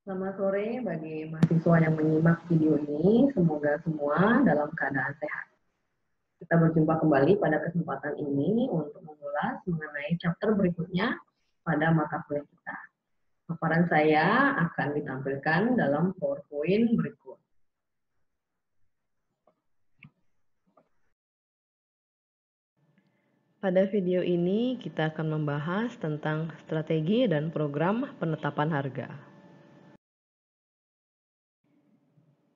Selamat sore bagi mahasiswa yang menyimak video ini. Semoga semua dalam keadaan sehat. Kita berjumpa kembali pada kesempatan ini untuk mengulas mengenai chapter berikutnya pada mata kuliah kita. Paparan saya akan ditampilkan dalam PowerPoint berikut. Pada video ini kita akan membahas tentang strategi dan program penetapan harga.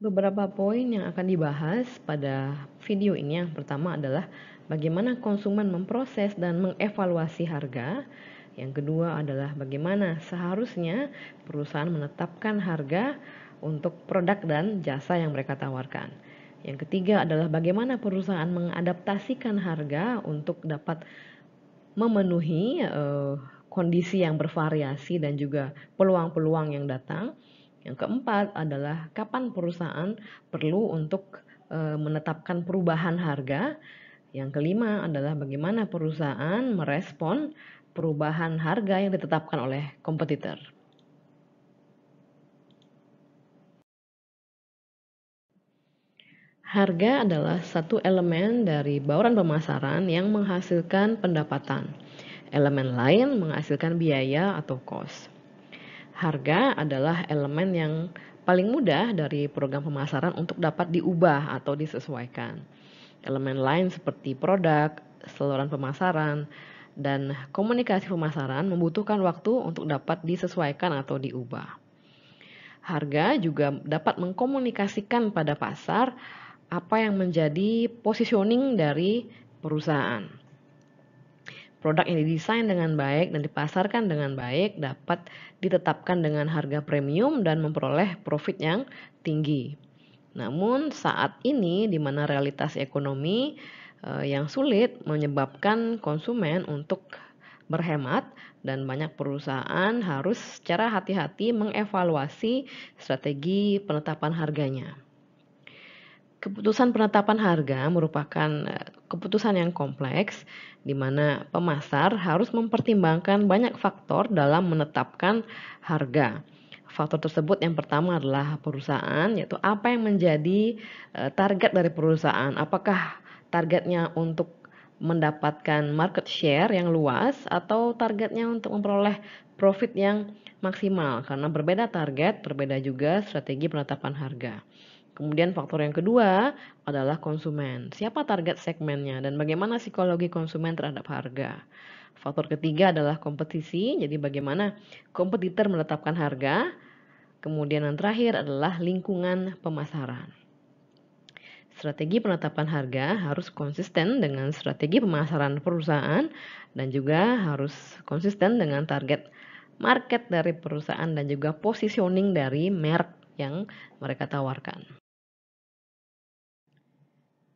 beberapa poin yang akan dibahas pada video ini. Yang pertama adalah bagaimana konsumen memproses dan mengevaluasi harga. Yang kedua adalah bagaimana seharusnya perusahaan menetapkan harga untuk produk dan jasa yang mereka tawarkan. Yang ketiga adalah bagaimana perusahaan mengadaptasikan harga untuk dapat memenuhi uh, kondisi yang bervariasi dan juga peluang-peluang yang datang. Yang keempat adalah kapan perusahaan perlu untuk e, menetapkan perubahan harga. Yang kelima adalah bagaimana perusahaan merespon perubahan harga yang ditetapkan oleh kompetitor. Harga adalah satu elemen dari bauran pemasaran yang menghasilkan pendapatan. Elemen lain menghasilkan biaya atau cost. Harga adalah elemen yang paling mudah dari program pemasaran untuk dapat diubah atau disesuaikan. Elemen lain seperti produk, saluran pemasaran, dan komunikasi pemasaran membutuhkan waktu untuk dapat disesuaikan atau diubah. Harga juga dapat mengkomunikasikan pada pasar apa yang menjadi positioning dari perusahaan. Produk yang didesain dengan baik dan dipasarkan dengan baik dapat ditetapkan dengan harga premium dan memperoleh profit yang tinggi. Namun saat ini di mana realitas ekonomi eh, yang sulit menyebabkan konsumen untuk berhemat dan banyak perusahaan harus secara hati-hati mengevaluasi strategi penetapan harganya. Keputusan penetapan harga merupakan eh, keputusan yang kompleks, di mana pemasar harus mempertimbangkan banyak faktor dalam menetapkan harga. Faktor tersebut yang pertama adalah perusahaan, yaitu apa yang menjadi eh, target dari perusahaan. Apakah targetnya untuk mendapatkan market share yang luas atau targetnya untuk memperoleh profit yang maksimal karena berbeda target, berbeda juga strategi penetapan harga. Kemudian faktor yang kedua adalah konsumen. Siapa target segmennya dan bagaimana psikologi konsumen terhadap harga. Faktor ketiga adalah kompetisi, jadi bagaimana kompetitor menetapkan harga. Kemudian yang terakhir adalah lingkungan pemasaran. Strategi penetapan harga harus konsisten dengan strategi pemasaran perusahaan dan juga harus konsisten dengan target market dari perusahaan dan juga positioning dari merek yang mereka tawarkan.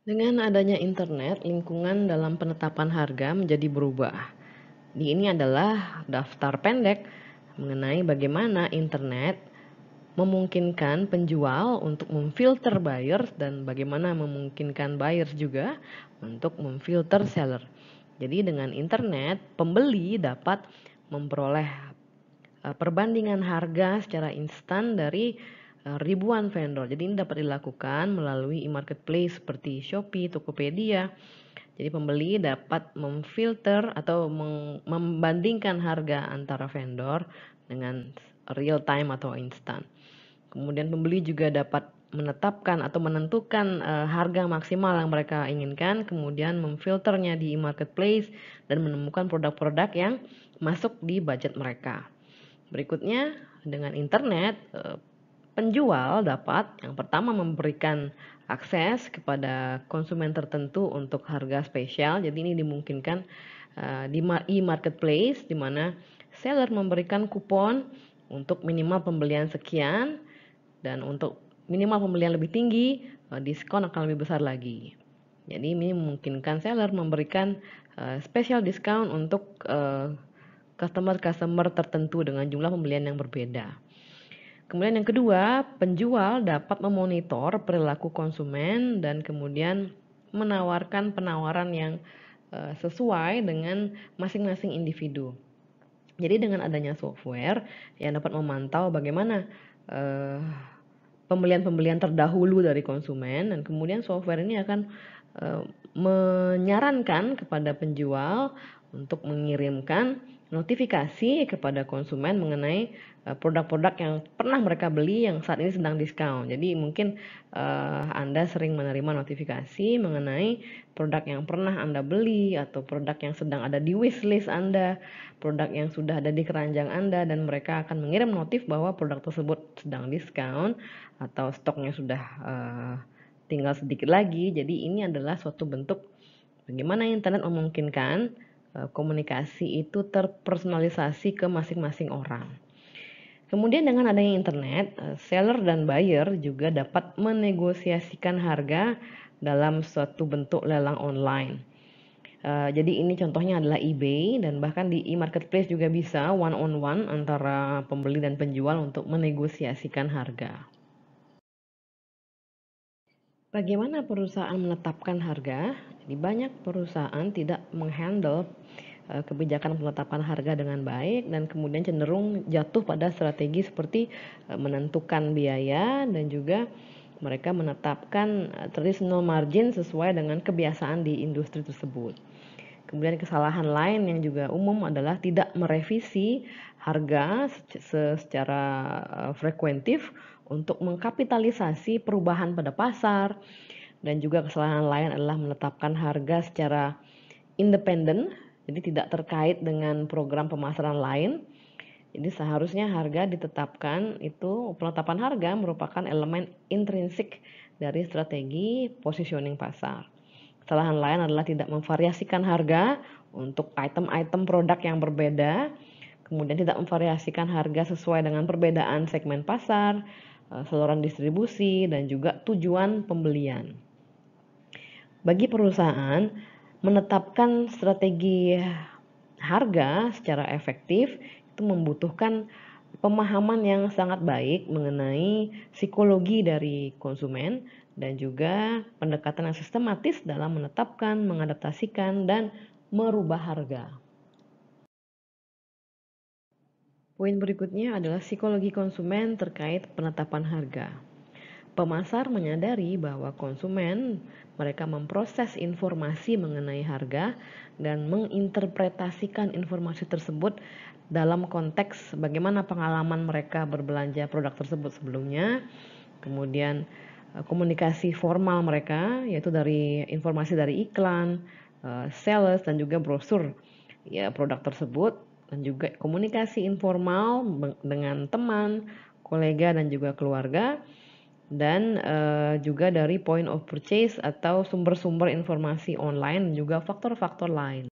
Dengan adanya internet, lingkungan dalam penetapan harga menjadi berubah. Di ini adalah daftar pendek mengenai bagaimana internet memungkinkan penjual untuk memfilter buyer dan bagaimana memungkinkan buyer juga untuk memfilter seller. Jadi dengan internet, pembeli dapat memperoleh eh, perbandingan harga secara instan dari Eh, ribuan vendor. Jadi ini dapat dilakukan melalui e-marketplace seperti Shopee, Tokopedia. Jadi pembeli dapat memfilter atau membandingkan harga antara vendor dengan real time atau instan. Kemudian pembeli juga dapat menetapkan atau menentukan uh, harga maksimal yang mereka inginkan, kemudian memfilternya di marketplace dan menemukan produk-produk yang masuk di budget mereka. Berikutnya, dengan internet, uh, Penjual dapat yang pertama memberikan akses kepada konsumen tertentu untuk harga spesial. Jadi ini dimungkinkan uh, di e-marketplace di mana seller memberikan kupon untuk minimal pembelian sekian dan untuk minimal pembelian lebih tinggi eh, diskon akan lebih besar lagi. Jadi ini memungkinkan seller memberikan uh, eh, special discount untuk customer-customer tertentu dengan jumlah pembelian yang berbeda. Kemudian yang kedua, penjual dapat memonitor perilaku konsumen dan kemudian menawarkan penawaran yang eh, sesuai dengan masing-masing individu. Jadi dengan adanya software yang dapat memantau bagaimana pembelian eh, pembelian-pembelian terdahulu dari konsumen dan kemudian software ini akan uh, menyarankan kepada penjual untuk mengirimkan notifikasi kepada konsumen mengenai eh, produk-produk yang pernah mereka beli yang saat ini sedang diskon. Jadi mungkin uh, Anda sering menerima notifikasi mengenai produk yang pernah Anda beli atau produk yang sedang ada di wishlist Anda, produk yang sudah ada di keranjang Anda dan mereka akan mengirim notif bahwa produk tersebut sedang diskon atau stoknya sudah uh, tinggal sedikit lagi. Jadi ini adalah suatu bentuk bagaimana internet memungkinkan Eh, komunikasi itu terpersonalisasi ke masing-masing orang. Kemudian dengan adanya internet, eh, seller dan buyer juga dapat menegosiasikan harga dalam suatu bentuk lelang online. Uh, jadi ini contohnya adalah eBay dan bahkan di e-marketplace juga bisa one on one antara pembeli dan penjual untuk menegosiasikan harga. Bagaimana perusahaan menetapkan harga? di banyak perusahaan tidak menghandle eh, kebijakan penetapan harga dengan baik dan kemudian cenderung jatuh pada strategi seperti eh, menentukan biaya dan juga mereka menetapkan eh, traditional margin sesuai dengan kebiasaan di industri tersebut. Kemudian kesalahan lain yang juga umum adalah tidak merevisi harga secara frekuentif untuk mengkapitalisasi perubahan pada pasar, dan juga kesalahan lain adalah menetapkan harga secara independen, jadi tidak terkait dengan program pemasaran lain. Jadi seharusnya harga ditetapkan itu penetapan harga merupakan elemen intrinsik dari strategi positioning pasar. Kesalahan lain adalah tidak memvariasikan harga untuk item-item produk yang berbeda, kemudian tidak memvariasikan harga sesuai dengan perbedaan segmen pasar, eh, saluran distribusi, dan juga tujuan pembelian bagi perusahaan menetapkan strategi harga secara efektif itu membutuhkan pemahaman yang sangat baik mengenai psikologi dari konsumen dan juga pendekatan yang sistematis dalam menetapkan, mengadaptasikan, dan merubah harga. Poin berikutnya adalah psikologi konsumen terkait penetapan harga. Pemasar menyadari bahwa konsumen mereka memproses informasi mengenai harga dan menginterpretasikan informasi tersebut dalam konteks bagaimana pengalaman mereka berbelanja produk tersebut sebelumnya, kemudian eh, komunikasi formal mereka yaitu dari informasi dari iklan, eh, sales dan juga brosur ya produk tersebut dan juga komunikasi informal dengan teman, kolega dan juga keluarga dan uh, juga dari point of purchase atau sumber-sumber informasi online juga faktor-faktor lain.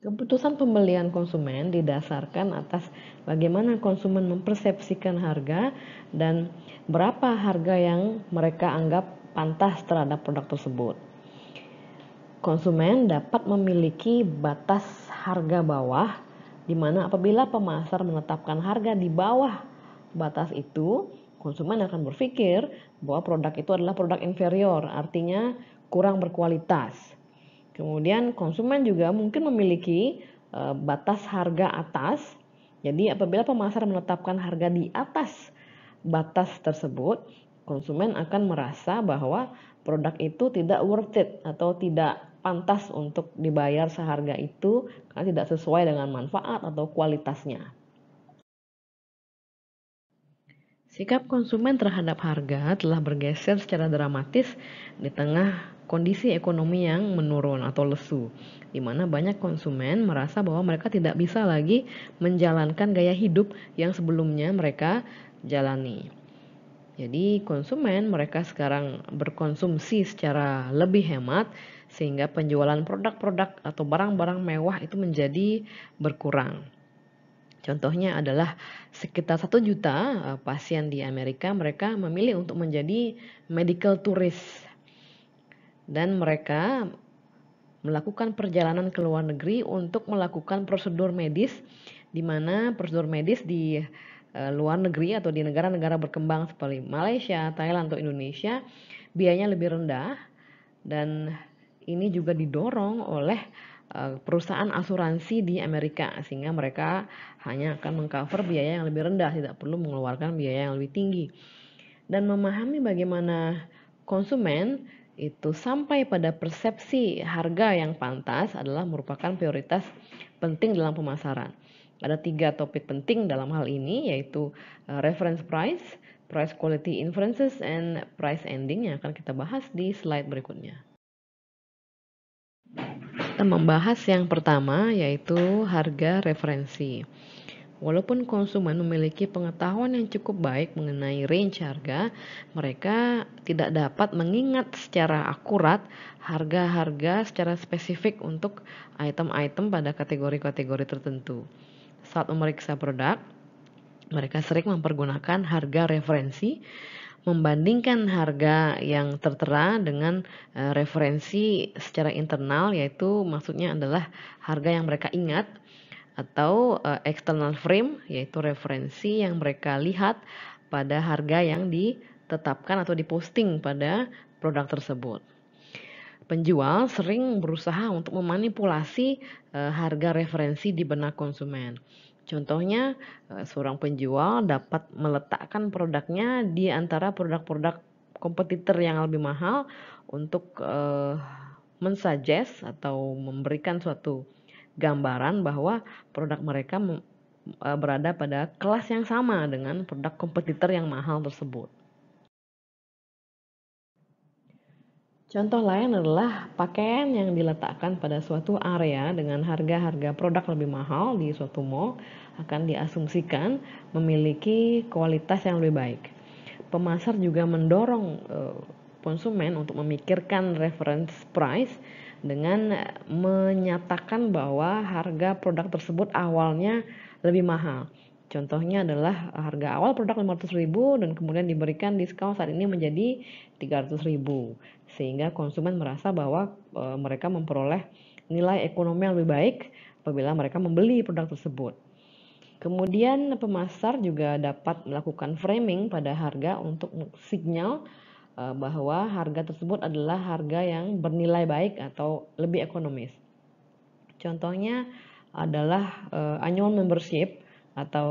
Keputusan pembelian konsumen didasarkan atas bagaimana konsumen mempersepsikan harga dan berapa harga yang mereka anggap pantas terhadap produk tersebut. Konsumen dapat memiliki batas harga bawah di mana apabila pemasar menetapkan harga di bawah batas itu, konsumen akan berpikir bahwa produk itu adalah produk inferior, artinya kurang berkualitas. Kemudian konsumen juga mungkin memiliki eh, batas harga atas. Jadi apabila pemasar menetapkan harga di atas batas tersebut, konsumen akan merasa bahwa produk itu tidak worth it atau tidak pantas untuk dibayar seharga itu karena tidak sesuai dengan manfaat atau kualitasnya. Sikap konsumen terhadap harga telah bergeser secara dramatis di tengah kondisi ekonomi yang menurun atau lesu, di mana banyak konsumen merasa bahwa mereka tidak bisa lagi menjalankan gaya hidup yang sebelumnya mereka jalani. Jadi konsumen mereka sekarang berkonsumsi secara lebih hemat sehingga penjualan produk-produk atau barang-barang mewah itu menjadi berkurang. Contohnya adalah sekitar 1 juta eh, pasien di Amerika mereka memilih untuk menjadi medical tourist dan mereka melakukan perjalanan ke luar negeri untuk melakukan prosedur medis di mana prosedur medis di eh, luar negeri atau di negara-negara berkembang seperti Malaysia, Thailand atau Indonesia biayanya lebih rendah dan ini juga didorong oleh Eh, perusahaan asuransi di Amerika sehingga mereka hanya akan mengcover biaya yang lebih rendah tidak perlu mengeluarkan biaya yang lebih tinggi dan memahami bagaimana konsumen itu sampai pada persepsi harga yang pantas adalah merupakan prioritas penting dalam pemasaran. Ada tiga topik penting dalam hal ini yaitu eh, reference price, price quality inferences, and price ending yang akan kita bahas di slide berikutnya kita membahas yang pertama yaitu harga referensi. Walaupun konsumen memiliki pengetahuan yang cukup baik mengenai range harga, mereka tidak dapat mengingat secara akurat harga-harga secara spesifik untuk item-item pada kategori-kategori tertentu. Saat memeriksa produk, mereka sering mempergunakan harga referensi membandingkan harga yang tertera dengan uh, referensi secara internal yaitu maksudnya adalah harga yang mereka ingat atau uh, external frame yaitu referensi yang mereka lihat pada harga yang ditetapkan atau diposting pada produk tersebut. Penjual sering berusaha untuk memanipulasi uh, harga referensi di benak konsumen Contohnya, eh, seorang penjual dapat meletakkan produknya di antara produk-produk kompetitor yang lebih mahal untuk uh, mensuggest atau memberikan suatu gambaran bahwa produk mereka eh, berada pada kelas yang sama dengan produk kompetitor yang mahal tersebut. Contoh lain adalah pakaian yang diletakkan pada suatu area dengan harga-harga produk lebih mahal di suatu mall akan diasumsikan memiliki kualitas yang lebih baik. Pemasar juga mendorong eh, konsumen untuk memikirkan reference price dengan menyatakan bahwa harga produk tersebut awalnya lebih mahal. Contohnya adalah eh, harga awal produk 500.000 dan kemudian diberikan diskon saat ini menjadi 300.000 sehingga konsumen merasa bahwa e, mereka memperoleh nilai ekonomi yang lebih baik apabila mereka membeli produk tersebut. Kemudian pemasar juga dapat melakukan framing pada harga untuk signal e, eh, bahwa harga tersebut adalah harga yang bernilai baik atau lebih ekonomis. Contohnya adalah e, annual membership atau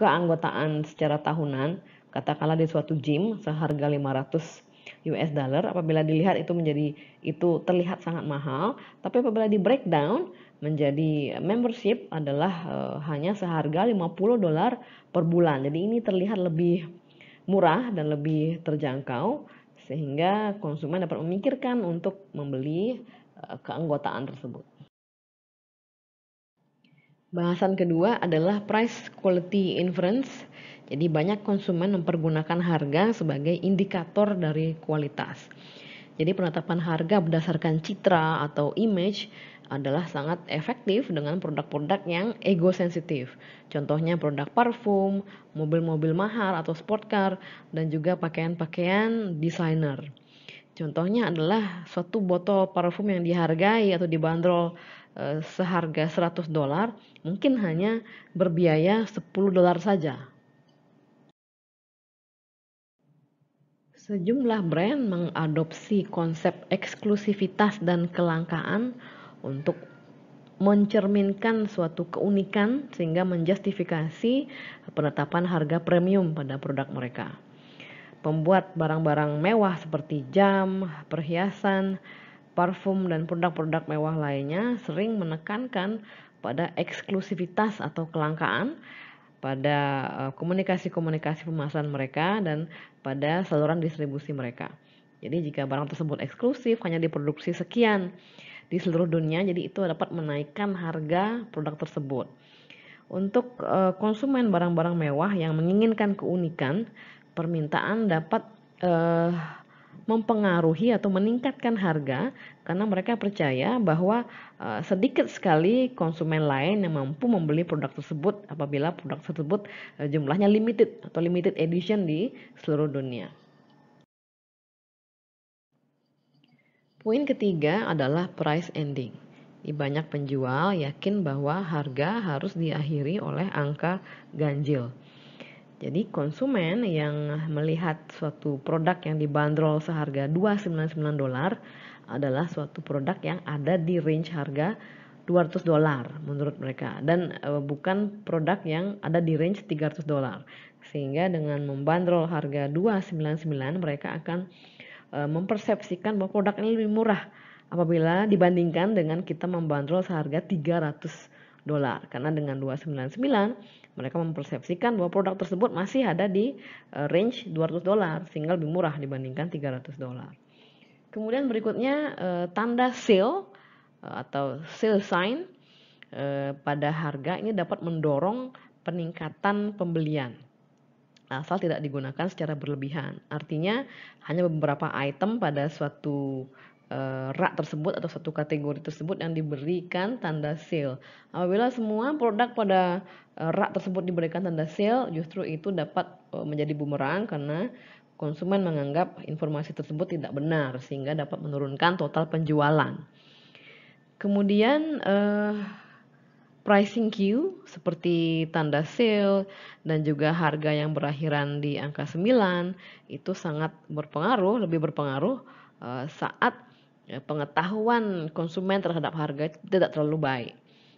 keanggotaan secara tahunan, katakanlah di suatu gym seharga 500 US dollar apabila dilihat itu menjadi itu terlihat sangat mahal, tapi apabila di breakdown menjadi membership adalah uh, hanya seharga 50 dolar per bulan. Jadi ini terlihat lebih murah dan lebih terjangkau sehingga konsumen dapat memikirkan untuk membeli uh, keanggotaan tersebut. Bahasan kedua adalah price quality inference. Jadi banyak konsumen mempergunakan harga sebagai indikator dari kualitas. Jadi penetapan harga berdasarkan citra atau image adalah sangat efektif dengan produk-produk yang ego sensitif. Contohnya produk parfum, mobil-mobil mahal atau sport car, dan juga pakaian-pakaian desainer. Contohnya adalah suatu botol parfum yang dihargai atau dibanderol eh, seharga 100 dolar mungkin hanya berbiaya 10 dolar saja. Sejumlah brand mengadopsi konsep eksklusivitas dan kelangkaan untuk mencerminkan suatu keunikan sehingga menjustifikasi penetapan harga premium pada produk mereka. Pembuat barang-barang mewah seperti jam, perhiasan, parfum, dan produk-produk mewah lainnya sering menekankan pada eksklusivitas atau kelangkaan, pada eh, komunikasi-komunikasi pemasaran mereka, dan pada saluran distribusi mereka. Jadi jika barang tersebut eksklusif hanya diproduksi sekian di seluruh dunia, jadi itu dapat menaikkan harga produk tersebut. Untuk eh, konsumen barang-barang mewah yang menginginkan keunikan, permintaan dapat eh, mempengaruhi atau meningkatkan harga karena mereka percaya bahwa eh, sedikit sekali konsumen lain yang mampu membeli produk tersebut apabila produk tersebut eh, jumlahnya limited atau limited edition di seluruh dunia. Poin ketiga adalah price ending. Di banyak penjual yakin bahwa harga harus diakhiri oleh angka ganjil jadi konsumen yang melihat suatu produk yang dibanderol seharga 299 dolar adalah suatu produk yang ada di range harga 200 dolar menurut mereka dan eh, bukan produk yang ada di range 300 dolar. Sehingga dengan membanderol harga 299 mereka akan eh, mempersepsikan bahwa produk ini lebih murah apabila dibandingkan dengan kita membanderol seharga 300 dolar. Karena dengan 299 mereka mempersepsikan bahwa produk tersebut masih ada di e, range 200 dolar sehingga lebih murah dibandingkan 300 dolar. Kemudian berikutnya e, tanda sale e, atau sale sign pada harga ini dapat mendorong peningkatan pembelian asal tidak digunakan secara berlebihan. Artinya hanya beberapa item pada suatu rak tersebut atau satu kategori tersebut yang diberikan tanda sale. Apabila semua produk pada Eh, rak tersebut diberikan tanda sale, justru itu dapat eh, menjadi bumerang karena konsumen menganggap informasi tersebut tidak benar sehingga dapat menurunkan total penjualan. Kemudian eh, pricing queue seperti tanda sale dan juga harga yang berakhiran di angka 9 itu sangat berpengaruh, lebih berpengaruh eh, saat eh, pengetahuan konsumen terhadap harga tidak terlalu baik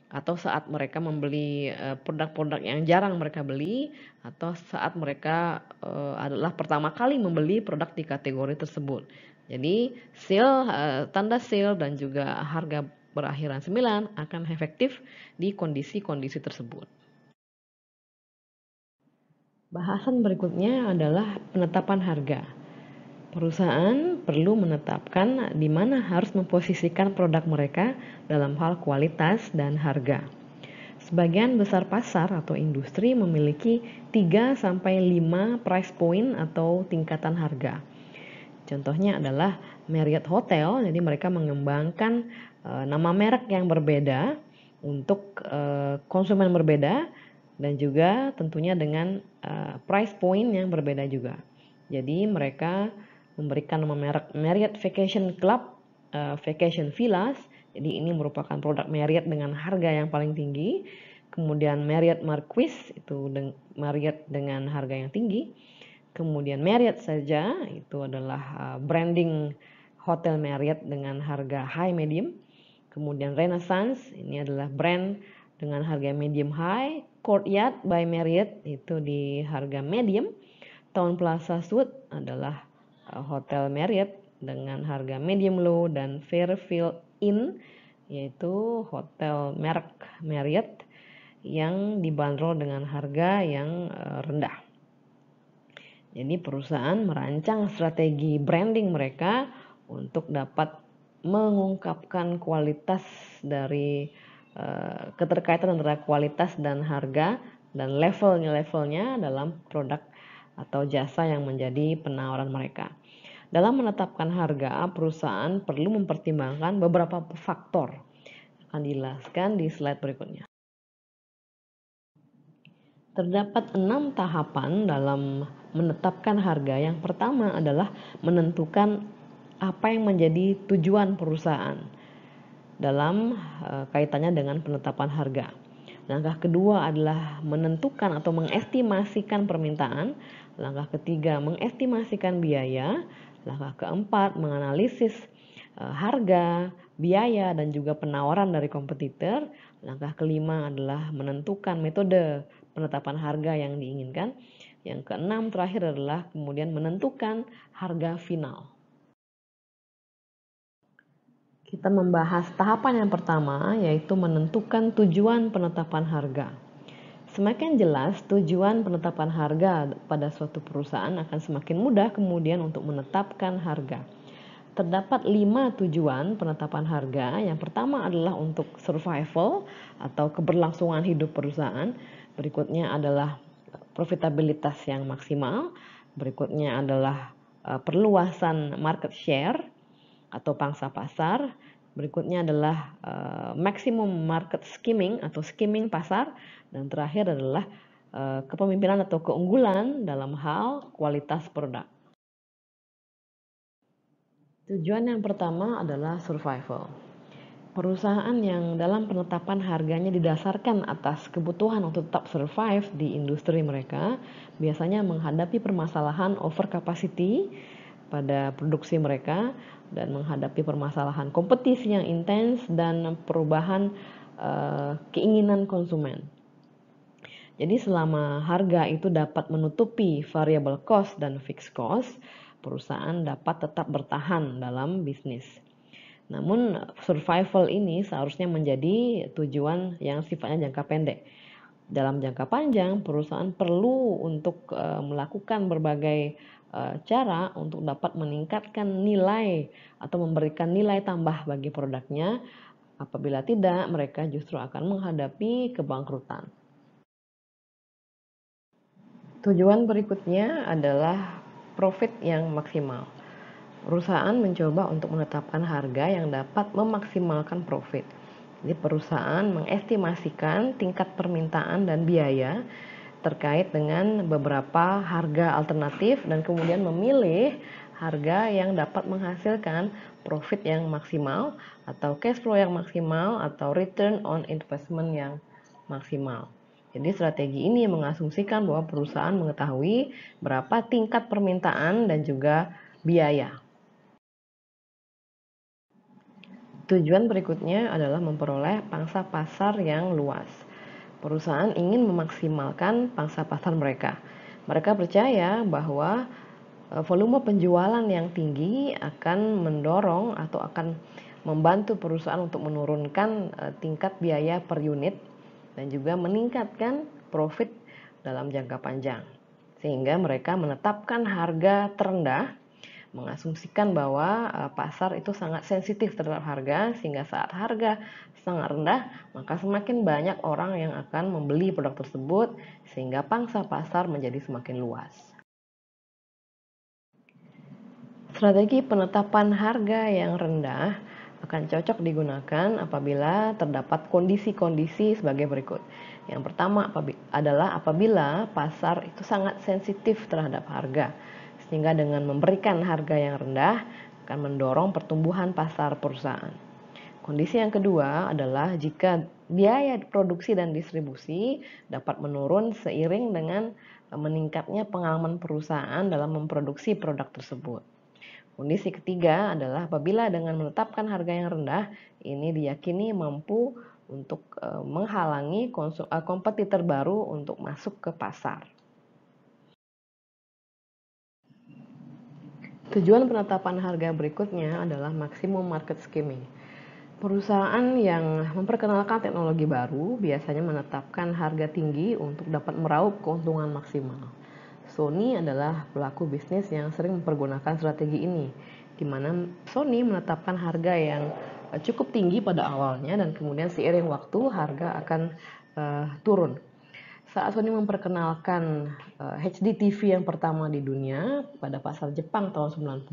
atau saat mereka membeli eh, produk-produk yang jarang mereka beli atau saat mereka eh, adalah pertama kali membeli produk di kategori tersebut. Jadi sale eh, tanda sale dan juga harga berakhiran 9 akan efektif di kondisi-kondisi tersebut. Bahasan berikutnya adalah penetapan harga. Perusahaan perlu menetapkan di mana harus memposisikan produk mereka dalam hal kualitas dan harga. Sebagian besar pasar atau industri memiliki 3-5 price point atau tingkatan harga. Contohnya adalah Marriott Hotel, jadi mereka mengembangkan e, nama merek yang berbeda untuk e, konsumen berbeda dan juga tentunya dengan e, price point yang berbeda juga. Jadi mereka memberikan nama merek Marriott Vacation Club uh, Vacation Villas. Jadi ini merupakan produk Marriott dengan harga yang paling tinggi. Kemudian Marriott Marquis itu deng Marriott dengan harga yang tinggi. Kemudian Marriott saja itu adalah uh, branding Hotel Marriott dengan harga high medium. Kemudian Renaissance ini adalah brand dengan harga medium high. Courtyard by Marriott itu di harga medium. Town Plaza Suite adalah Eh, hotel Marriott dengan harga medium low dan Fairfield Inn yaitu hotel merek Marriott yang dibanderol dengan harga yang eh, rendah. Jadi perusahaan merancang strategi branding mereka untuk dapat mengungkapkan kualitas dari uh, keterkaitan antara kualitas dan harga dan levelnya levelnya dalam produk atau jasa yang menjadi penawaran mereka. Dalam menetapkan harga, perusahaan perlu mempertimbangkan beberapa faktor. Akan dijelaskan di slide berikutnya. Terdapat enam tahapan dalam menetapkan harga. Yang pertama adalah menentukan apa yang menjadi tujuan perusahaan dalam e, kaitannya dengan penetapan harga. Langkah kedua adalah menentukan atau mengestimasikan permintaan. Langkah ketiga, mengestimasikan biaya. Langkah keempat, menganalisis eh, harga, biaya, dan juga penawaran dari kompetitor. Langkah kelima adalah menentukan metode penetapan harga yang diinginkan. Yang keenam terakhir adalah kemudian menentukan harga final. Kita membahas tahapan yang pertama, yaitu menentukan tujuan penetapan harga. Semakin jelas tujuan penetapan harga pada suatu perusahaan akan semakin mudah kemudian untuk menetapkan harga. Terdapat lima tujuan penetapan harga. Yang pertama adalah untuk survival atau keberlangsungan hidup perusahaan. Berikutnya adalah profitabilitas yang maksimal. Berikutnya adalah eh, perluasan market share atau pangsa pasar. Berikutnya adalah uh, eh, maximum market skimming atau skimming pasar dan terakhir adalah uh, kepemimpinan atau keunggulan dalam hal kualitas produk. Tujuan yang pertama adalah survival. Perusahaan yang dalam penetapan harganya didasarkan atas kebutuhan untuk tetap survive di industri mereka biasanya menghadapi permasalahan over capacity pada produksi mereka dan menghadapi permasalahan kompetisi yang intens dan perubahan uh, keinginan konsumen. Jadi selama harga itu dapat menutupi variable cost dan fixed cost, perusahaan dapat tetap bertahan dalam bisnis. Namun survival ini seharusnya menjadi tujuan yang sifatnya jangka pendek. Dalam jangka panjang, perusahaan perlu untuk eh, melakukan berbagai Eh, cara untuk dapat meningkatkan nilai atau memberikan nilai tambah bagi produknya. Apabila tidak, mereka justru akan menghadapi kebangkrutan. Tujuan berikutnya adalah profit yang maksimal. Perusahaan mencoba untuk menetapkan harga yang dapat memaksimalkan profit. Jadi perusahaan mengestimasikan tingkat permintaan dan biaya terkait dengan beberapa harga alternatif dan kemudian memilih harga yang dapat menghasilkan profit yang maksimal atau cash flow yang maksimal atau return on investment yang maksimal. Jadi strategi ini mengasumsikan bahwa perusahaan mengetahui berapa tingkat permintaan dan juga biaya. Tujuan berikutnya adalah memperoleh pangsa pasar yang luas. Perusahaan ingin memaksimalkan pangsa pasar mereka. Mereka percaya bahwa eh, volume penjualan yang tinggi akan mendorong atau akan membantu perusahaan untuk menurunkan eh, tingkat biaya per unit dan juga meningkatkan profit dalam jangka panjang. Sehingga mereka menetapkan harga terendah mengasumsikan bahwa eh, pasar itu sangat sensitif terhadap harga sehingga saat harga sangat rendah maka semakin banyak orang yang akan membeli produk tersebut sehingga pangsa pasar menjadi semakin luas. Strategi penetapan harga yang rendah akan cocok digunakan apabila terdapat kondisi-kondisi sebagai berikut. Yang pertama adalah apabila pasar itu sangat sensitif terhadap harga sehingga dengan memberikan harga yang rendah akan mendorong pertumbuhan pasar perusahaan. Kondisi yang kedua adalah jika biaya produksi dan distribusi dapat menurun seiring dengan eh, meningkatnya pengalaman perusahaan dalam memproduksi produk tersebut. Kondisi ketiga adalah apabila dengan menetapkan harga yang rendah, ini diyakini mampu untuk eh, menghalangi eh, kompetitor baru untuk masuk ke pasar. Tujuan penetapan harga berikutnya adalah maksimum market skimming. Perusahaan yang memperkenalkan teknologi baru biasanya menetapkan harga tinggi untuk dapat meraup keuntungan maksimal. Sony adalah pelaku bisnis yang sering mempergunakan strategi ini, di mana Sony menetapkan harga yang eh, cukup tinggi pada awalnya dan kemudian seiring waktu harga akan uh, turun saat Sony memperkenalkan uh, eh, HD TV yang pertama di dunia pada pasar Jepang tahun 90,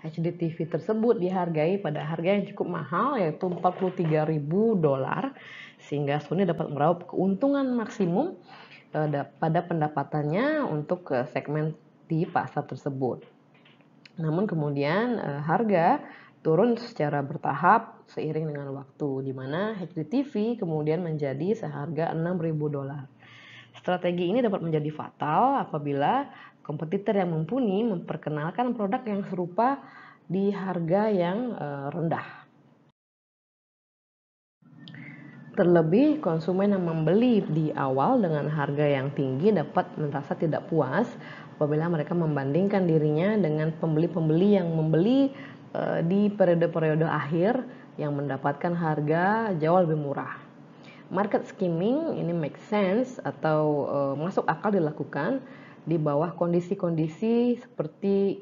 HD TV tersebut dihargai pada harga yang cukup mahal yaitu 43.000 dolar sehingga Sony dapat meraup keuntungan maksimum uh, pada pendapatannya untuk uh, segmen di pasar tersebut. Namun kemudian uh, harga turun secara bertahap seiring dengan waktu di mana HD TV kemudian menjadi seharga 6.000 dolar. Strategi ini dapat menjadi fatal apabila kompetitor yang mumpuni memperkenalkan produk yang serupa di harga yang eh, rendah. Terlebih, konsumen yang membeli di awal dengan harga yang tinggi dapat merasa tidak puas apabila mereka membandingkan dirinya dengan pembeli-pembeli yang membeli eh, di periode-periode akhir yang mendapatkan harga jauh lebih murah market skimming ini make sense atau uh, masuk akal dilakukan di bawah kondisi-kondisi seperti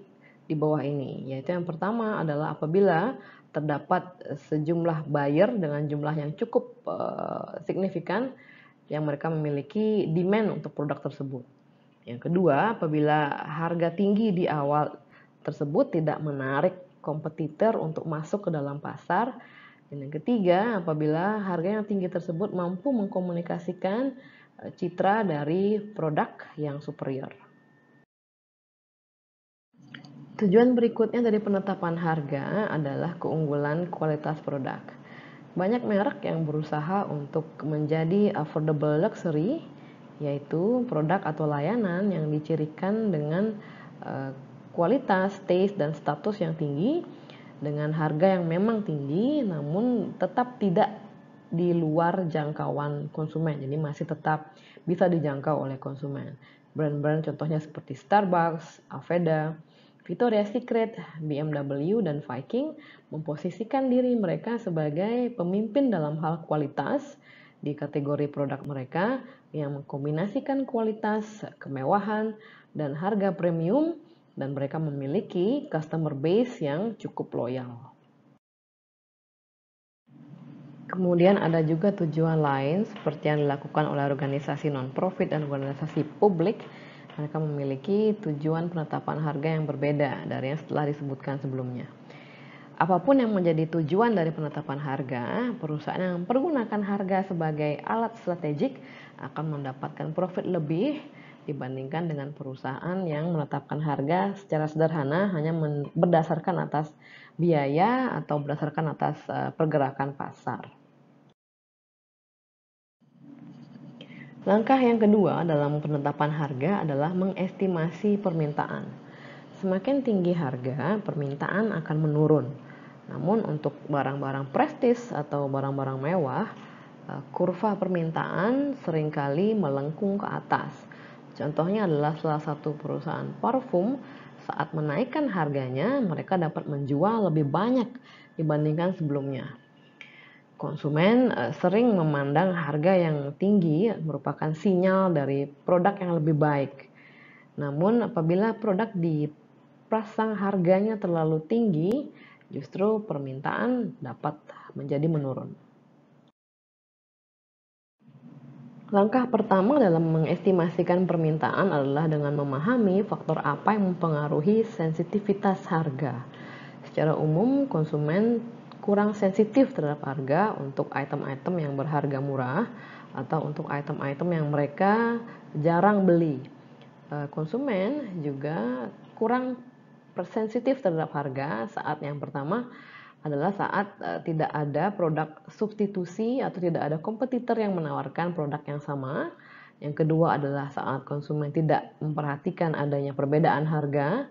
di bawah ini, yaitu yang pertama adalah apabila terdapat sejumlah buyer dengan jumlah yang cukup uh, signifikan yang mereka memiliki demand untuk produk tersebut. Yang kedua, apabila harga tinggi di awal tersebut tidak menarik kompetitor untuk masuk ke dalam pasar dan yang ketiga, apabila harga yang tinggi tersebut mampu mengkomunikasikan eh, citra dari produk yang superior. Tujuan berikutnya dari penetapan harga adalah keunggulan kualitas produk. Banyak merek yang berusaha untuk menjadi affordable luxury, yaitu produk atau layanan yang dicirikan dengan eh, kualitas, taste, dan status yang tinggi, dengan harga yang memang tinggi namun tetap tidak di luar jangkauan konsumen. Jadi masih tetap bisa dijangkau oleh konsumen. Brand-brand contohnya seperti Starbucks, Aveda, Victoria's Secret, BMW, dan Viking memposisikan diri mereka sebagai pemimpin dalam hal kualitas di kategori produk mereka yang mengkombinasikan kualitas, kemewahan, dan harga premium dan mereka memiliki customer base yang cukup loyal. Kemudian ada juga tujuan lain seperti yang dilakukan oleh organisasi non-profit dan organisasi publik. Mereka memiliki tujuan penetapan harga yang berbeda dari yang setelah disebutkan sebelumnya. Apapun yang menjadi tujuan dari penetapan harga, perusahaan yang mempergunakan harga sebagai alat strategik akan mendapatkan profit lebih dibandingkan dengan perusahaan yang menetapkan harga secara sederhana hanya berdasarkan atas biaya atau berdasarkan atas eh, pergerakan pasar. Langkah yang kedua dalam penetapan harga adalah mengestimasi permintaan. Semakin tinggi harga, permintaan akan menurun. Namun untuk barang-barang prestis atau barang-barang mewah, eh, kurva permintaan seringkali melengkung ke atas Contohnya adalah salah satu perusahaan parfum saat menaikkan harganya mereka dapat menjual lebih banyak dibandingkan sebelumnya. Konsumen e, sering memandang harga yang tinggi merupakan sinyal dari produk yang lebih baik. Namun apabila produk dipasang harganya terlalu tinggi, justru permintaan dapat menjadi menurun. Langkah pertama dalam mengestimasikan permintaan adalah dengan memahami faktor apa yang mempengaruhi sensitivitas harga. Secara umum, konsumen kurang sensitif terhadap harga untuk item-item yang berharga murah atau untuk item-item yang mereka jarang beli. E, konsumen juga kurang sensitif terhadap harga saat yang pertama adalah saat uh, tidak ada produk substitusi atau tidak ada kompetitor yang menawarkan produk yang sama. Yang kedua adalah saat konsumen tidak memperhatikan adanya perbedaan harga.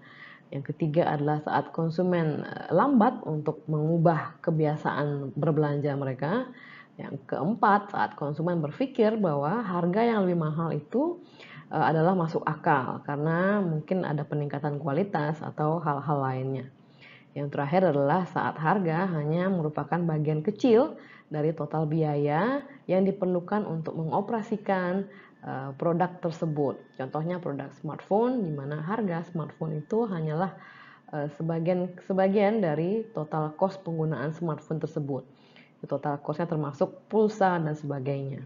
Yang ketiga adalah saat konsumen e, lambat untuk mengubah kebiasaan berbelanja mereka. Yang keempat, saat konsumen berpikir bahwa harga yang lebih mahal itu e, adalah masuk akal karena mungkin ada peningkatan kualitas atau hal-hal lainnya. Yang terakhir adalah saat harga hanya merupakan bagian kecil dari total biaya yang diperlukan untuk mengoperasikan eh, produk tersebut. Contohnya produk smartphone di mana harga smartphone itu hanyalah eh, sebagian sebagian dari total kos penggunaan smartphone tersebut. Total costnya termasuk pulsa dan sebagainya.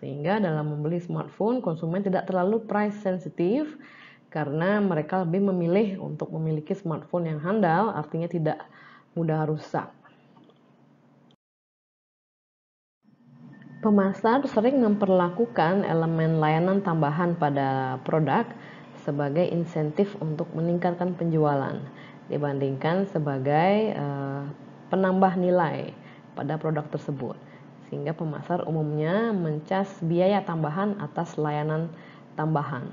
Sehingga dalam membeli smartphone konsumen tidak terlalu price sensitive karena mereka lebih memilih untuk memiliki smartphone yang handal, artinya tidak mudah rusak. Pemasar sering memperlakukan elemen layanan tambahan pada produk sebagai insentif untuk meningkatkan penjualan dibandingkan sebagai uh, penambah nilai pada produk tersebut. Sehingga pemasar umumnya mencas biaya tambahan atas layanan tambahan.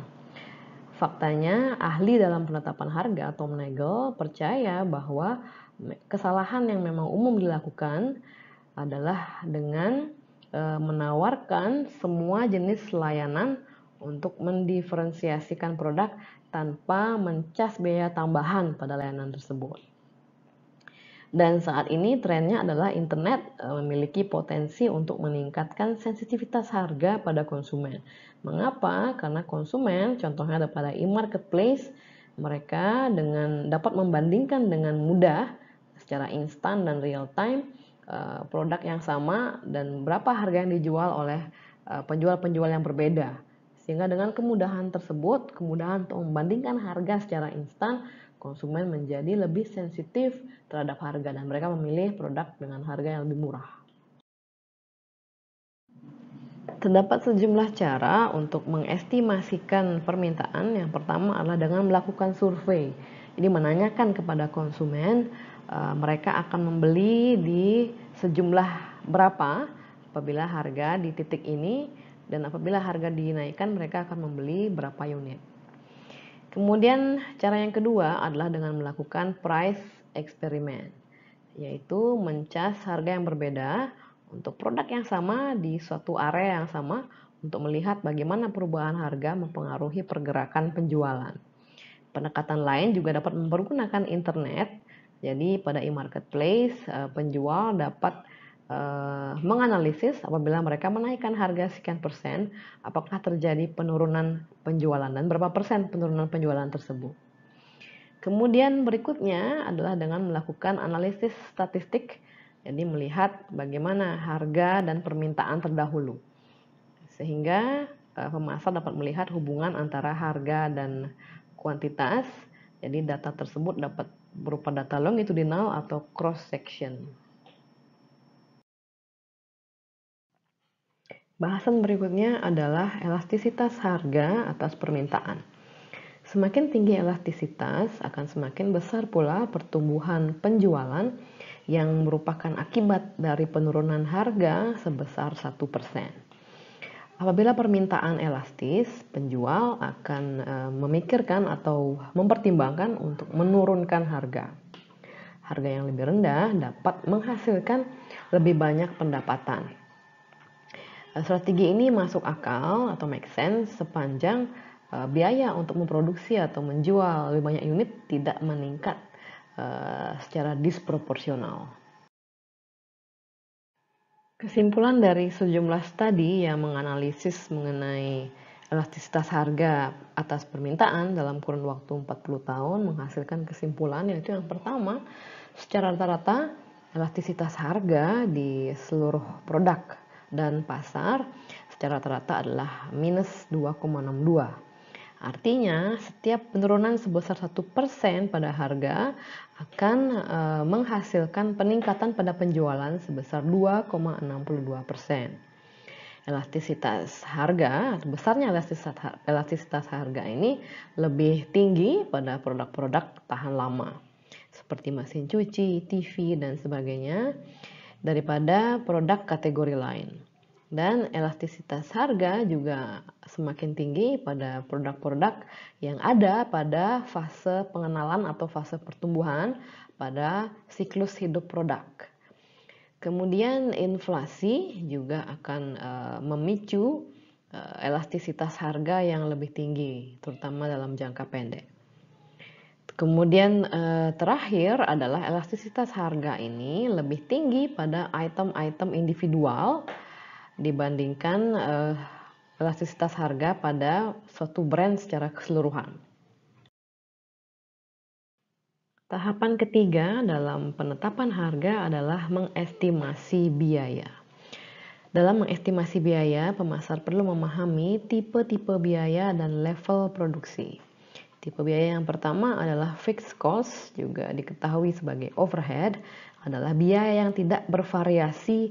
Faktanya, ahli dalam penetapan harga Tom Nagel percaya bahwa kesalahan yang memang umum dilakukan adalah dengan e, menawarkan semua jenis layanan untuk mendiferensiasikan produk tanpa mencas biaya tambahan pada layanan tersebut. Dan saat ini trennya adalah internet e, memiliki potensi untuk meningkatkan sensitivitas harga pada konsumen. Mengapa? Karena konsumen, contohnya ada pada e-marketplace, mereka dengan dapat membandingkan dengan mudah secara instan dan real time e, produk yang sama dan berapa harga yang dijual oleh e, penjual-penjual yang berbeda. Sehingga dengan kemudahan tersebut, kemudahan untuk membandingkan harga secara instan, konsumen menjadi lebih sensitif terhadap harga dan mereka memilih produk dengan harga yang lebih murah. Terdapat sejumlah cara untuk mengestimasikan permintaan. Yang pertama adalah dengan melakukan survei. Jadi menanyakan kepada konsumen e, mereka akan membeli di sejumlah berapa apabila harga di titik ini dan apabila harga dinaikkan mereka akan membeli berapa unit. Kemudian cara yang kedua adalah dengan melakukan price experiment, yaitu mencas harga yang berbeda untuk produk yang sama di suatu area yang sama untuk melihat bagaimana perubahan harga mempengaruhi pergerakan penjualan. Pendekatan lain juga dapat mempergunakan internet. Jadi pada e-marketplace eh, penjual dapat Eh, menganalisis apabila mereka menaikkan harga sekian persen, apakah terjadi penurunan penjualan dan berapa persen penurunan penjualan tersebut. Kemudian berikutnya adalah dengan melakukan analisis statistik, jadi melihat bagaimana harga dan permintaan terdahulu. Sehingga eh, pemasar dapat melihat hubungan antara harga dan kuantitas, jadi data tersebut dapat berupa data longitudinal atau cross section. Bahasan berikutnya adalah elastisitas harga atas permintaan. Semakin tinggi elastisitas, akan semakin besar pula pertumbuhan penjualan yang merupakan akibat dari penurunan harga sebesar 1%. Apabila permintaan elastis, penjual akan e, memikirkan atau mempertimbangkan untuk menurunkan harga. Harga yang lebih rendah dapat menghasilkan lebih banyak pendapatan Eh, strategi ini masuk akal atau make sense sepanjang eh, biaya untuk memproduksi atau menjual lebih banyak unit tidak meningkat eh, secara disproporsional. Kesimpulan dari sejumlah studi yang menganalisis mengenai elastisitas harga atas permintaan dalam kurun waktu 40 tahun menghasilkan kesimpulan yaitu yang pertama, secara rata-rata elastisitas harga di seluruh produk dan pasar secara rata-rata adalah minus 2,62. Artinya, setiap penurunan sebesar 1% pada harga akan e, menghasilkan peningkatan pada penjualan sebesar 2,62%. Elastisitas harga, besarnya elastisitas harga ini lebih tinggi pada produk-produk tahan lama seperti mesin cuci, TV, dan sebagainya daripada produk kategori lain. Dan elastisitas harga juga semakin tinggi pada produk-produk yang ada pada fase pengenalan atau fase pertumbuhan pada siklus hidup produk. Kemudian inflasi juga akan eh, memicu eh, elastisitas harga yang lebih tinggi, terutama dalam jangka pendek. Kemudian eh, terakhir adalah elastisitas harga ini lebih tinggi pada item-item individual dibandingkan eh, elastisitas harga pada suatu brand secara keseluruhan. Tahapan ketiga dalam penetapan harga adalah mengestimasi biaya. Dalam mengestimasi biaya, pemasar perlu memahami tipe-tipe biaya dan level produksi. Tipe biaya yang pertama adalah fixed cost, juga diketahui sebagai overhead, adalah biaya yang tidak bervariasi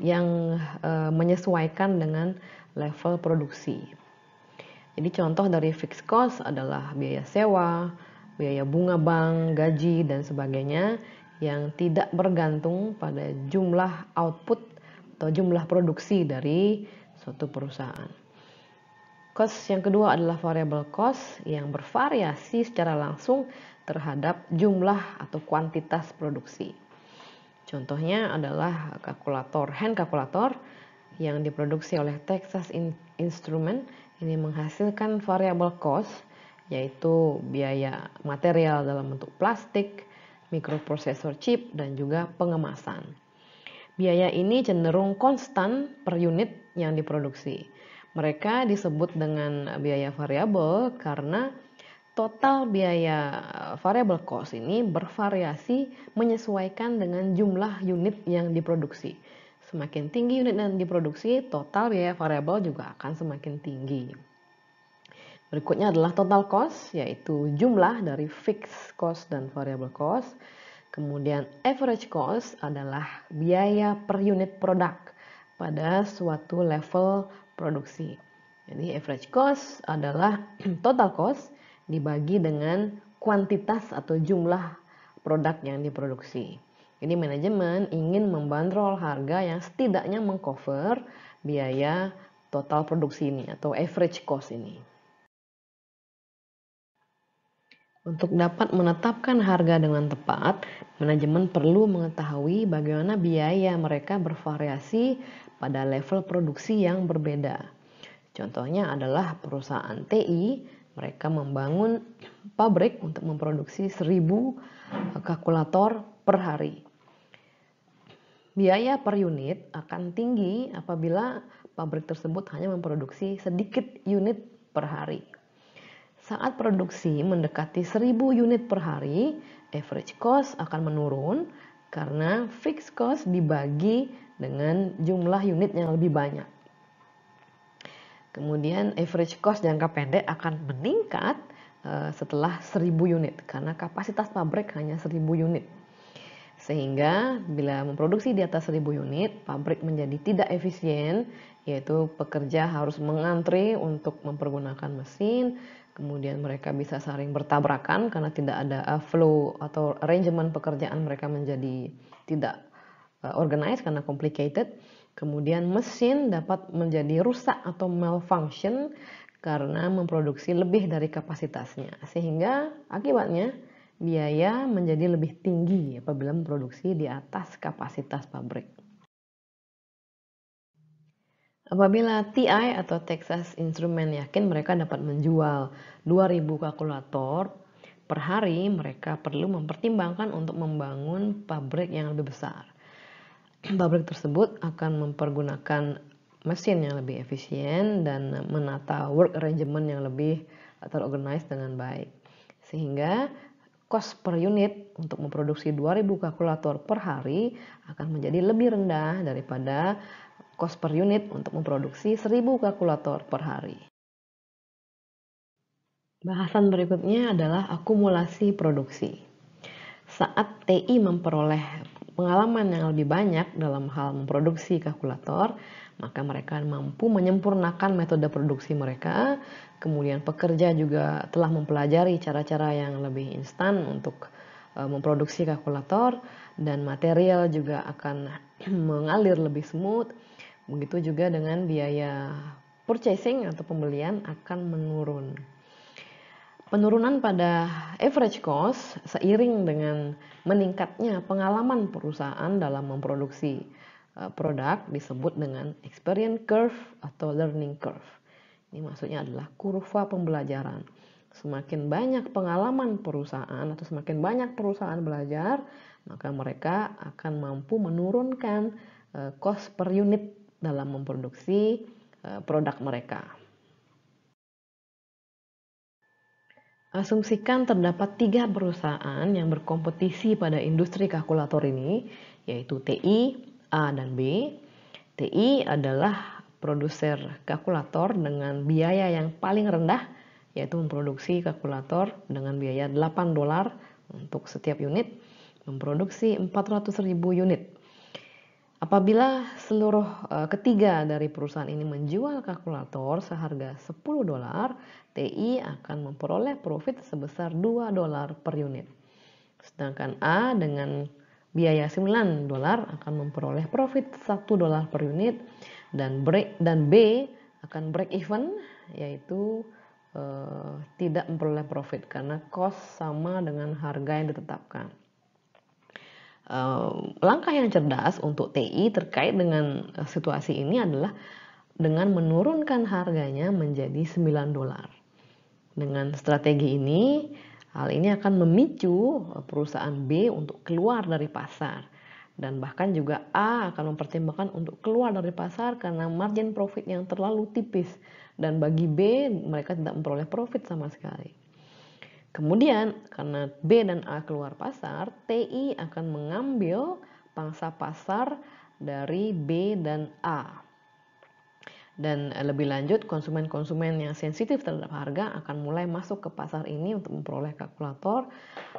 yang e, menyesuaikan dengan level produksi. Jadi contoh dari fixed cost adalah biaya sewa, biaya bunga bank, gaji, dan sebagainya yang tidak bergantung pada jumlah output atau jumlah produksi dari suatu perusahaan. Cost yang kedua adalah variable cost yang bervariasi secara langsung terhadap jumlah atau kuantitas produksi. Contohnya adalah kalkulator, hand kalkulator yang diproduksi oleh Texas Instrument ini menghasilkan variable cost yaitu biaya material dalam bentuk plastik, mikroprosesor chip, dan juga pengemasan. Biaya ini cenderung konstan per unit yang diproduksi. Mereka disebut dengan biaya variabel karena total biaya variable cost ini bervariasi menyesuaikan dengan jumlah unit yang diproduksi. Semakin tinggi unit yang diproduksi, total biaya variabel juga akan semakin tinggi. Berikutnya adalah total cost, yaitu jumlah dari fixed cost dan variable cost. Kemudian average cost adalah biaya per unit produk pada suatu level produksi. Jadi average cost adalah total cost dibagi dengan kuantitas atau jumlah produk yang diproduksi. Jadi manajemen ingin membandrol harga yang setidaknya mengcover biaya total produksi ini atau average cost ini. Untuk dapat menetapkan harga dengan tepat, manajemen perlu mengetahui bagaimana biaya mereka bervariasi pada level produksi yang berbeda. Contohnya adalah perusahaan TI, mereka membangun pabrik untuk memproduksi 1000 eh, kalkulator per hari. Biaya per unit akan tinggi apabila pabrik tersebut hanya memproduksi sedikit unit per hari. Saat produksi mendekati 1000 unit per hari, average cost akan menurun karena fixed cost dibagi dengan jumlah unit yang lebih banyak. Kemudian average cost jangka pendek akan meningkat eh, setelah 1000 unit karena kapasitas pabrik hanya 1000 unit. Sehingga bila memproduksi di atas 1000 unit, pabrik menjadi tidak efisien, yaitu pekerja harus mengantri untuk mempergunakan mesin, kemudian mereka bisa saling bertabrakan karena tidak ada eh, flow atau arrangement pekerjaan mereka menjadi tidak Eh, organized karena complicated. Kemudian mesin dapat menjadi rusak atau malfunction karena memproduksi lebih dari kapasitasnya. Sehingga akibatnya biaya menjadi lebih tinggi apabila memproduksi di atas kapasitas pabrik. Apabila TI atau Texas Instrument yakin mereka dapat menjual 2000 kalkulator per hari, mereka perlu mempertimbangkan untuk membangun pabrik yang lebih besar pabrik tersebut akan mempergunakan mesin yang lebih efisien dan menata work arrangement yang lebih terorganize dengan baik. Sehingga cost per unit untuk memproduksi 2000 kalkulator per hari akan menjadi lebih rendah daripada cost per unit untuk memproduksi 1000 kalkulator per hari. Bahasan berikutnya adalah akumulasi produksi. Saat TI memperoleh pengalaman yang lebih banyak dalam hal memproduksi kalkulator, maka mereka mampu menyempurnakan metode produksi mereka. Kemudian pekerja juga telah mempelajari cara-cara yang lebih instan untuk eh, memproduksi kalkulator dan material juga akan mengalir lebih smooth. Begitu juga dengan biaya purchasing atau pembelian akan menurun. Penurunan pada average cost seiring dengan meningkatnya pengalaman perusahaan dalam memproduksi eh, produk disebut dengan experience curve atau learning curve. Ini maksudnya adalah kurva pembelajaran. Semakin banyak pengalaman perusahaan atau semakin banyak perusahaan belajar, maka mereka akan mampu menurunkan eh, cost per unit dalam memproduksi eh, produk mereka. Asumsikan terdapat tiga perusahaan yang berkompetisi pada industri kalkulator ini, yaitu TI, A, dan B. TI adalah produser kalkulator dengan biaya yang paling rendah, yaitu memproduksi kalkulator dengan biaya 8 dolar untuk setiap unit, memproduksi 400.000 unit. Apabila seluruh eh, ketiga dari perusahaan ini menjual kalkulator seharga 10 dolar, TI akan memperoleh profit sebesar 2 dolar per unit. Sedangkan A dengan biaya 9 dolar akan memperoleh profit 1 dolar per unit dan break dan B akan break even yaitu eh, tidak memperoleh profit karena cost sama dengan harga yang ditetapkan langkah yang cerdas untuk TI terkait dengan eh, situasi ini adalah dengan menurunkan harganya menjadi 9 dolar. Dengan strategi ini, hal ini akan memicu eh, perusahaan B untuk keluar dari pasar. Dan bahkan juga A akan mempertimbangkan untuk keluar dari pasar karena margin profit yang terlalu tipis. Dan bagi B, mereka tidak memperoleh profit sama sekali. Kemudian karena B dan A keluar pasar, TI akan mengambil pangsa pasar dari B dan A. Dan eh, lebih lanjut, konsumen-konsumen yang sensitif terhadap harga akan mulai masuk ke pasar ini untuk memperoleh kalkulator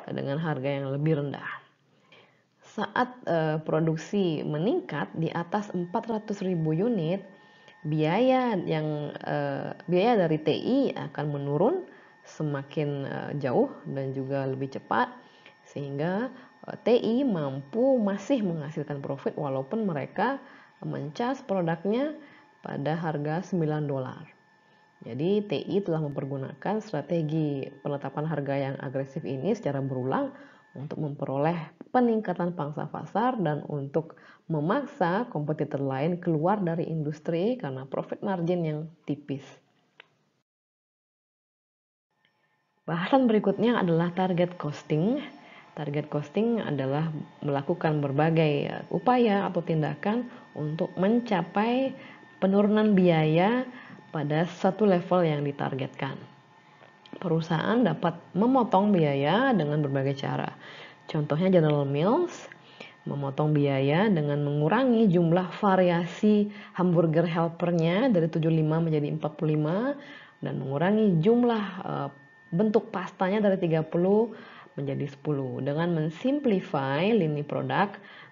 dengan harga yang lebih rendah. Saat uh, produksi meningkat di atas 400.000 unit, biaya yang uh, biaya dari TI akan menurun semakin eh, jauh dan juga lebih cepat sehingga eh, TI mampu masih menghasilkan profit walaupun mereka mencas produknya pada harga 9 dolar. Jadi TI telah mempergunakan strategi penetapan harga yang agresif ini secara berulang untuk memperoleh peningkatan pangsa pasar dan untuk memaksa kompetitor lain keluar dari industri karena profit margin yang tipis. Bahasan berikutnya adalah target costing. Target costing adalah melakukan berbagai eh, upaya atau tindakan untuk mencapai penurunan biaya pada satu level yang ditargetkan. Perusahaan dapat memotong biaya dengan berbagai cara. Contohnya General Mills memotong biaya dengan mengurangi jumlah variasi hamburger helpernya dari 75 menjadi 45 dan mengurangi jumlah eh, bentuk pastanya dari 30 menjadi 10. Dengan mensimplify lini produk,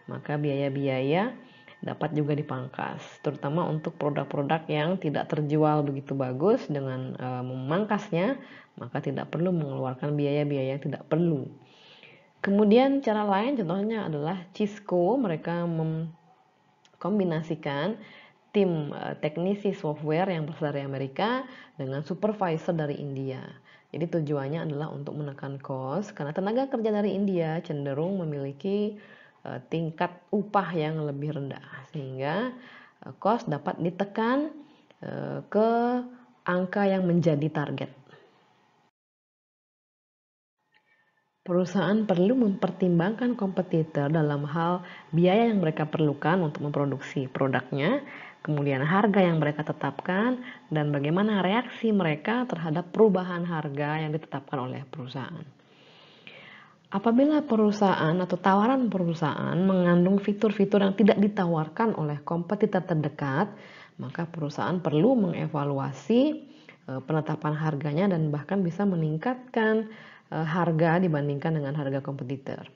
maka biaya-biaya dapat juga dipangkas, terutama untuk produk-produk yang tidak terjual begitu bagus dengan e, memangkasnya, maka tidak perlu mengeluarkan biaya-biaya yang tidak perlu. Kemudian cara lain contohnya adalah Cisco, mereka mengkombinasikan tim eh, teknisi software yang berasal dari Amerika dengan supervisor dari India. Jadi tujuannya adalah untuk menekan cost karena tenaga kerja dari India cenderung memiliki eh, tingkat upah yang lebih rendah sehingga cost eh, dapat ditekan ke angka yang menjadi target. Perusahaan perlu mempertimbangkan kompetitor dalam hal biaya yang mereka perlukan untuk memproduksi produknya kemudian harga yang mereka tetapkan, dan bagaimana reaksi mereka terhadap perubahan harga yang ditetapkan oleh perusahaan. Apabila perusahaan atau tawaran perusahaan mengandung fitur-fitur yang tidak ditawarkan oleh kompetitor terdekat, maka perusahaan perlu mengevaluasi e, penetapan harganya dan bahkan bisa meningkatkan e, harga dibandingkan dengan harga kompetitor.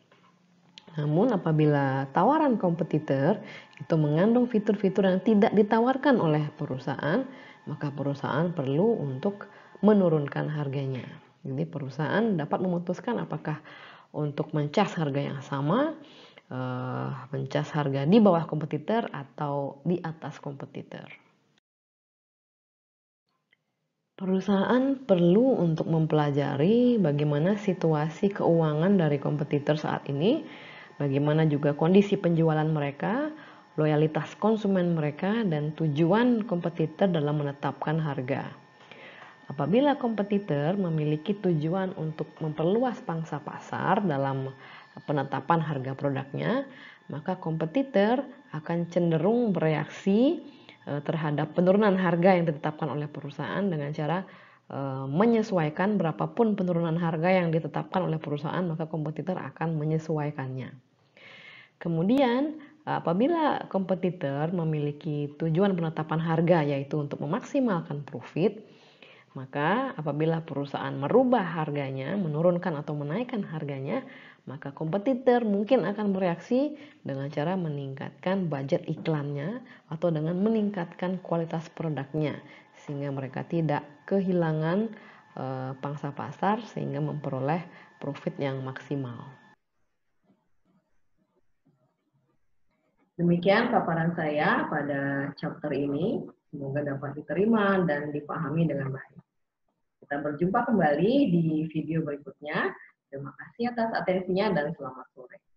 Namun apabila tawaran kompetitor itu mengandung fitur-fitur yang tidak ditawarkan oleh perusahaan, maka perusahaan perlu untuk menurunkan harganya. Jadi perusahaan dapat memutuskan apakah untuk mencas harga yang sama, eh, mencas harga di bawah kompetitor atau di atas kompetitor. Perusahaan perlu untuk mempelajari bagaimana situasi keuangan dari kompetitor saat ini bagaimana juga kondisi penjualan mereka, loyalitas konsumen mereka, dan tujuan kompetitor dalam menetapkan harga. Apabila kompetitor memiliki tujuan untuk memperluas pangsa pasar dalam penetapan harga produknya, maka kompetitor akan cenderung bereaksi eh, terhadap penurunan harga yang ditetapkan oleh perusahaan dengan cara eh, menyesuaikan berapapun penurunan harga yang ditetapkan oleh perusahaan, maka kompetitor akan menyesuaikannya. Kemudian, apabila kompetitor memiliki tujuan penetapan harga yaitu untuk memaksimalkan profit, maka apabila perusahaan merubah harganya, menurunkan atau menaikkan harganya, maka kompetitor mungkin akan bereaksi dengan cara meningkatkan budget iklannya atau dengan meningkatkan kualitas produknya sehingga mereka tidak kehilangan e, pangsa pasar sehingga memperoleh profit yang maksimal. Demikian paparan saya pada chapter ini. Semoga dapat diterima dan dipahami dengan baik. Kita berjumpa kembali di video berikutnya. Terima kasih atas atensinya dan selamat sore.